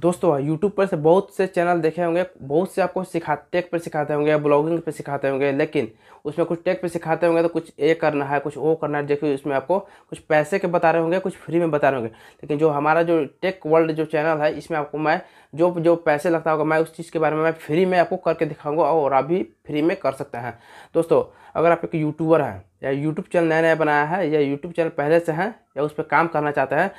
दोस्तों यूट्यूब पर से बहुत से चैनल देखे होंगे बहुत से आपको सिखा टेक पर सिखाते होंगे ब्लॉगिंग पर सिखाते होंगे लेकिन उसमें कुछ टेक पर सिखाते होंगे तो कुछ ए करना है कुछ ओ करना है देखिए उसमें आपको कुछ पैसे के बता रहे होंगे कुछ फ्री में बता रहे होंगे लेकिन जो हमारा जो टेक वर्ल्ड जो चैनल है इसमें आपको मैं जो जो पैसे लगता होगा मैं उस चीज़ के बारे में मैं फ्री में आपको करके दिखाऊंगा और आप भी फ्री में कर सकते हैं दोस्तों अगर आप एक यूट्यूबर हैं या यूट्यूब चैनल नया नया बनाया है या यूट्यूब चैनल पहले से हैं या उस पर काम करना चाहते हैं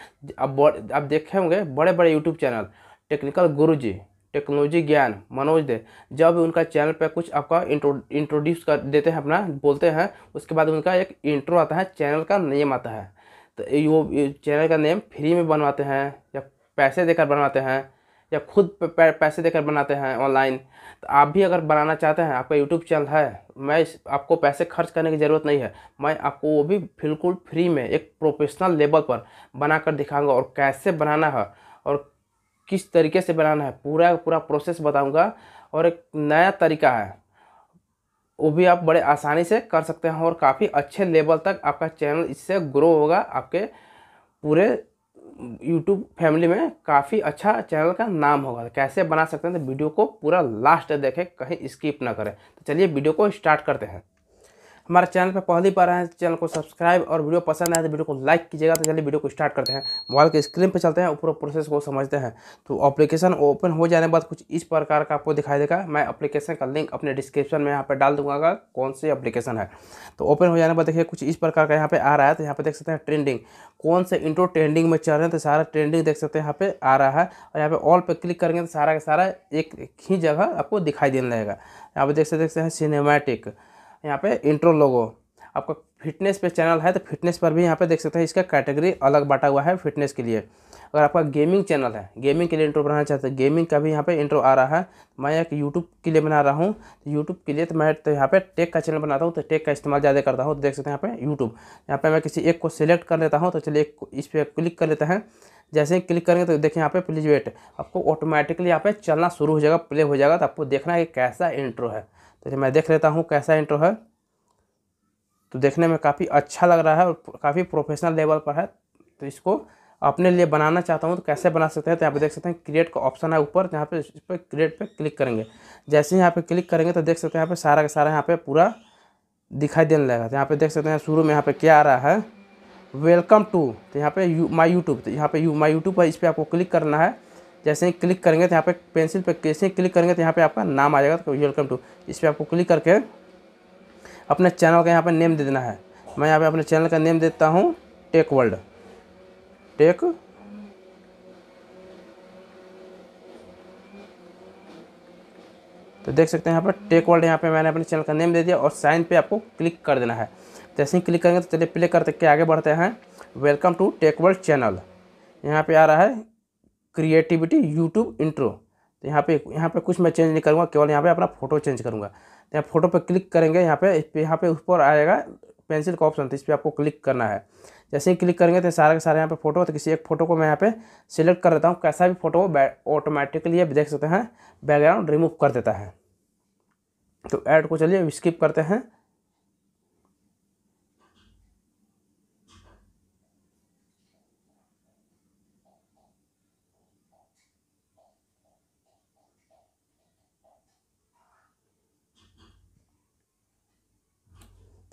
अब आप देखे होंगे बड़े बड़े YouTube channel technical Guruji technology Gyan Manoj दे जब उनका चैनल पर कुछ आपका इंट्रो इंट्रोड्यूस कर देते हैं अपना बोलते हैं उसके बाद उनका एक इंट्रो आता है चैनल का नेम आता है तो वो चैनल का नेम फ्री में बनवाते हैं या पैसे देकर बनवाते हैं या खुद पैसे देकर बनाते हैं ऑनलाइन तो आप भी अगर बनाना चाहते हैं आपका यूट्यूब चैनल है मैं आपको पैसे खर्च करने की ज़रूरत नहीं है मैं आपको वो भी बिल्कुल फ्री में एक प्रोफेशनल लेवल पर बना कर दिखाऊंगा और कैसे बनाना है और किस तरीके से बनाना है पूरा पूरा प्रोसेस बताऊंगा और एक नया तरीका है वो भी आप बड़े आसानी से कर सकते हैं और काफ़ी अच्छे लेवल तक आपका चैनल इससे ग्रो होगा आपके पूरे यूट्यूब फैमिली में काफ़ी अच्छा चैनल का नाम होगा कैसे बना सकते हैं तो वीडियो को पूरा लास्ट देखें कहीं स्किप ना करें तो चलिए वीडियो को स्टार्ट करते हैं हमारे चैनल पर पहली बार आए हैं चैनल को सब्सक्राइब और वीडियो पसंद आए तो वीडियो को लाइक कीजिएगा तो चलिए वीडियो को स्टार्ट करते हैं मोबाइल के स्क्रीन पर चलते हैं पूरा प्रोसेस को समझते हैं तो अप्लीकेशन ओपन हो जाने के बाद कुछ इस प्रकार का आपको दिखाई देगा मैं अप्लीकेशन का लिंक अपने डिस्क्रिप्शन में यहाँ पर डाल दूंगा कौन सी अप्लीकेशन है तो ओपन हो जाने के बाद देखिए कुछ इस प्रकार का यहाँ पर आ रहा है तो यहाँ पर देख सकते हैं ट्रेंडिंग कौन से इंट्रो ट्रेंडिंग में चल रहे हैं तो सारा ट्रेंडिंग देख सकते हैं यहाँ पे आ रहा है और यहाँ पे ऑल पे क्लिक करेंगे तो सारा का सारा एक ही जगह आपको दिखाई देने लगेगा यहाँ पे देख सकते हैं सिनेमैटिक यहाँ पे इंट्रो लोगो आपका फिटनेस पे चैनल है तो फिटनेस पर भी यहाँ पे देख सकते हैं इसका कैटेगरी अलग बांटा हुआ है फिटनेस के लिए अगर आपका गेमिंग चैनल है गेमिंग के लिए इंट्रो बनाना चाहते हैं गेमिंग का भी यहाँ पे इंट्रो आ रहा है मैं एक यूट्यूब के लिए बना रहा हूँ तो यूट्यूब के लिए तो मैं तो यहाँ पे टेक का चैनल बनाता हूँ तो टेक का इस्तेमाल ज़्यादा करता हूँ तो देख सकते हैं यहाँ पे यूट्यूब यहाँ पे मैं किसी एक को सिलेक्ट कर लेता हूँ तो चलिए एक इस पर क्लिक कर लेते हैं जैसे ही क्लिक करेंगे तो देखिए यहाँ पे प्लीज वेट आपको ऑटोमेटिकली यहाँ पे चलना शुरू हो जाएगा प्ले हो जाएगा तो आपको देखना है कि कैसा इंट्रो है तो मैं देख लेता हूँ कैसा इंट्रो है तो देखने में काफ़ी अच्छा लग रहा है और काफ़ी प्रोफेशनल लेवल पर है तो इसको अपने लिए बनाना चाहता हूँ तो कैसे बना सकते हैं तो यहाँ पे देख सकते हैं क्रिएट का ऑप्शन है ऊपर जहाँ पे इस पर क्रिएट पे क्लिक करेंगे जैसे ही यहाँ पे क्लिक करेंगे तो देख सकते हैं यहाँ पे सारा का सारा यहाँ पे पूरा दिखाई देने लगेगा तो यहाँ पे देख सकते हैं शुरू में यहाँ पे क्या आ रहा है वेलकम टू तो यहाँ पे यू माई यूट्यूब तो यहाँ पे यू माई यूट्यूब पर इस पर आपको क्लिक करना है जैसे ही क्लिक करेंगे तो यहाँ पे पेंसिल पे कैसे ही क्लिक करेंगे तो यहाँ पे आपका नाम आ जाएगा तो वेलकम टू इस पर आपको क्लिक करके अपने चैनल का यहाँ पर नेम दे देना है मैं यहाँ पे अपने चैनल का नेम देता हूँ टेक वर्ल्ड टेक तो देख सकते हैं यहाँ पर टेक वर्ल्ड यहाँ पे मैंने अपने चैनल का नेम दे दिया और साइन पे आपको क्लिक कर देना है जैसे ही क्लिक करेंगे तो चलिए प्ले करते आगे बढ़ते हैं welcome to tech world channel यहाँ पे आ रहा है क्रिएटिविटी यूट्यूब इंट्रो तो यहाँ पे यहाँ पे कुछ मैं चेंज नहीं करूँगा केवल यहाँ पे अपना फोटो चेंज करूँगा तो यहाँ फोटो पर क्लिक करेंगे यहाँ पे यहाँ पे ऊपर आएगा पेंसिल का ऑप्शन तो इस पर आपको क्लिक करना है जैसे ही क्लिक करेंगे तो सारे के सारे यहाँ पे फोटो तो किसी एक फोटो को मैं यहाँ पे सिलेक्ट कर देता हूँ कैसा भी फोटो ऑटोमेटिकली आप देख सकते हैं बैकग्राउंड रिमूव कर देता है तो ऐड को चलिए स्किप करते हैं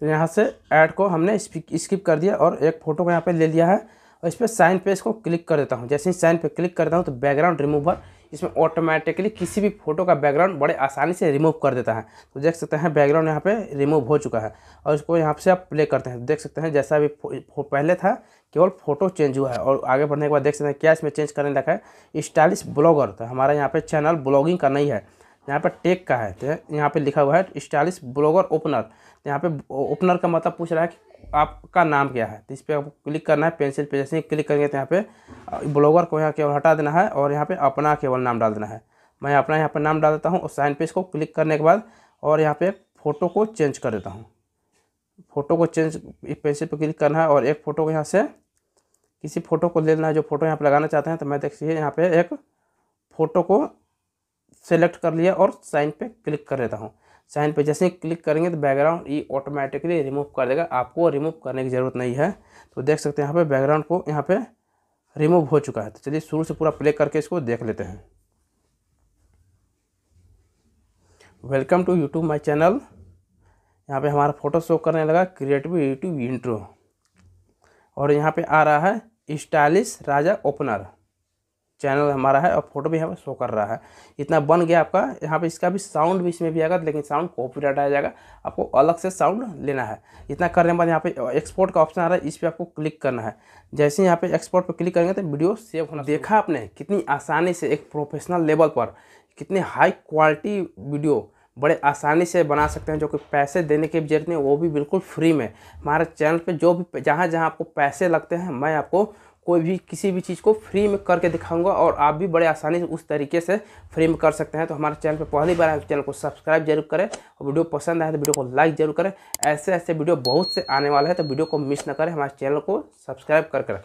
तो यहाँ से ऐड को हमने स्किप कर दिया और एक फ़ोटो को यहाँ पे ले लिया है और इस पर साइन पे इसको क्लिक कर देता हूँ जैसे ही साइन पे क्लिक करता हूँ तो बैकग्राउंड रिमूवर इसमें ऑटोमेटिकली किसी भी फोटो का बैकग्राउंड बड़े आसानी से रिमूव कर देता है तो देख सकते हैं बैकग्राउंड यहाँ पे रिमूव हो चुका है और इसको यहाँ से आप प्ले करते हैं देख सकते हैं जैसा भी पहले था केवल फोटो चेंज हुआ है और आगे बढ़ने के बाद देख सकते हैं क्या इसमें चेंज करने लगा है स्टाइलिश ब्लॉगर तो हमारा यहाँ पर चैनल ब्लॉगिंग का नहीं है यहाँ पर टेक का है तो यहाँ पर लिखा हुआ है स्टाइलिश ब्लॉगर ओपनर तो यहाँ पर ओपनर का मतलब पूछ रहा है कि आपका नाम क्या है तो इस पर आपको क्लिक करना है पेंसिल पे जैसे ही क्लिक करेंगे तो यहाँ पे ब्लॉगर को यहाँ केवल हटा देना है और यहाँ पे अपना केवल नाम डाल देना है मैं अपना यहाँ पर नाम डाल देता हूँ और साइन पे इसको क्लिक करने के बाद और यहाँ पर फ़ोटो को चेंज कर देता हूँ फ़ोटो को चेंज पेंसिल पर क्लिक करना है और एक फ़ोटो को यहाँ से किसी फ़ोटो को ले लेना है जो फ़ोटो यहाँ पर लगाना चाहते हैं तो मैं देखिए यहाँ पर एक फ़ोटो को सेलेक्ट कर लिया और साइन पे क्लिक कर देता हूँ साइन पे जैसे ही क्लिक करेंगे तो बैकग्राउंड ये ऑटोमेटिकली रिमूव कर देगा आपको रिमूव करने की ज़रूरत नहीं है तो देख सकते हैं यहाँ पे बैकग्राउंड को यहाँ पे रिमूव हो चुका है तो चलिए शुरू से पूरा प्ले करके इसको देख लेते हैं welcome to YouTube my channel यहाँ पर हमारा फ़ोटो शो करने लगा क्रिएटिव यूट्यूब इंट्रो और यहाँ पर आ रहा है स्टाइलिश राजा ओपनर चैनल हमारा है और फोटो भी हमें शो कर रहा है इतना बन गया आपका यहाँ पे इसका भी साउंड भी इसमें भी आएगा लेकिन साउंड कॉपीराइट आ जाएगा आपको अलग से साउंड लेना है इतना करने के बाद यहाँ पे एक्सपोर्ट का ऑप्शन आ रहा है इस पर आपको क्लिक करना है जैसे यहाँ पे एक्सपोर्ट पर क्लिक करेंगे तो वीडियो सेव होना देखा आपने कितनी आसानी से एक प्रोफेशनल लेवल पर कितने हाई क्वालिटी वीडियो बड़े आसानी से बना सकते हैं जो कि पैसे देने के जरूरत नहीं वो भी बिल्कुल फ्री में हमारे चैनल पे जो भी जहाँ जहाँ आपको पैसे लगते हैं मैं आपको कोई भी किसी भी चीज़ को फ्री में करके दिखाऊंगा और आप भी बड़े आसानी से उस तरीके से फ्री में कर सकते हैं तो हमारे चैनल पर पहली बार आए तो चैनल को सब्सक्राइब जरूर करें और वीडियो पसंद आए तो वीडियो को लाइक जरूर करें ऐसे ऐसे वीडियो बहुत से आने वाले हैं तो वीडियो को मिस ना करें हमारे चैनल को सब्सक्राइब कर